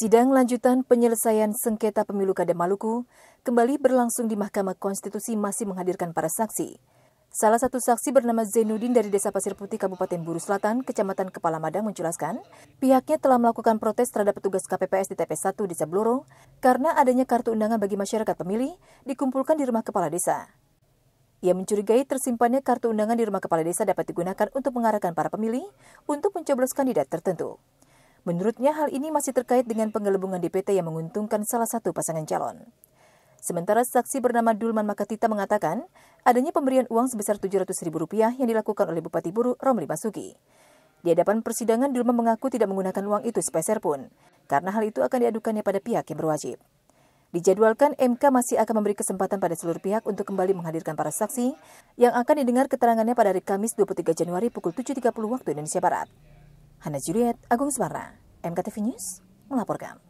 Sidang lanjutan penyelesaian sengketa pemilu Kada Maluku kembali berlangsung di Mahkamah Konstitusi masih menghadirkan para saksi. Salah satu saksi bernama Zainuddin dari Desa Pasir Putih, Kabupaten Buru Selatan, Kecamatan Kepala Madang menjelaskan, pihaknya telah melakukan protes terhadap petugas KPPS di TP1 Desa Bloro karena adanya kartu undangan bagi masyarakat pemilih dikumpulkan di rumah kepala desa. Ia mencurigai tersimpannya kartu undangan di rumah kepala desa dapat digunakan untuk mengarahkan para pemilih untuk mencoblos kandidat tertentu. Menurutnya hal ini masih terkait dengan penggelembungan DPT yang menguntungkan salah satu pasangan calon. Sementara saksi bernama Dulman Makatita mengatakan, adanya pemberian uang sebesar Rp700.000 yang dilakukan oleh Bupati Buru Romli Basuki. Di hadapan persidangan, Dulman mengaku tidak menggunakan uang itu sepeser pun, karena hal itu akan diadukannya pada pihak yang berwajib. Dijadwalkan MK masih akan memberi kesempatan pada seluruh pihak untuk kembali menghadirkan para saksi yang akan didengar keterangannya pada hari Kamis 23 Januari pukul 7.30 waktu Indonesia Barat. Hana Juliet, Agung Swarna, MKTV News, melaporkan.